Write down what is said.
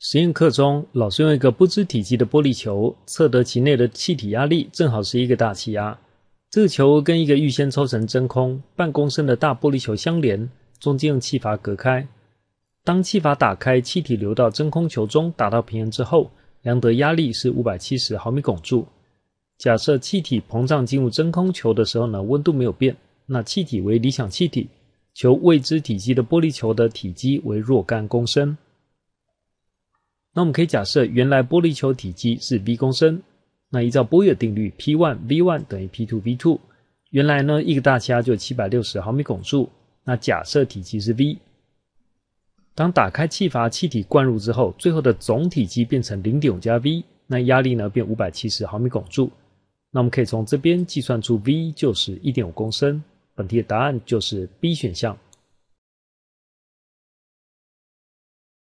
实验课中，老师用一个不知体积的玻璃球测得其内的气体压力正好是一个大气压。这个球跟一个预先抽成真空半公升的大玻璃球相连，中间用气阀隔开。当气阀打开，气体流到真空球中达到平衡之后，量得压力是五百七十毫米汞柱。假设气体膨胀进入真空球的时候呢，温度没有变，那气体为理想气体。求未知体积的玻璃球的体积为若干公升。那我们可以假设原来玻璃球体积是 V 公升，那依照波月定律，P one V one 等于 P two V two，原来呢一个大气压就七百六十毫米汞柱，那假设体积是 V，当打开气阀，气体灌入之后，最后的总体积变成零点五加 V，那压力呢变五百七十毫米汞柱，那我们可以从这边计算出 V 就是一点五公升，本题的答案就是 B 选项。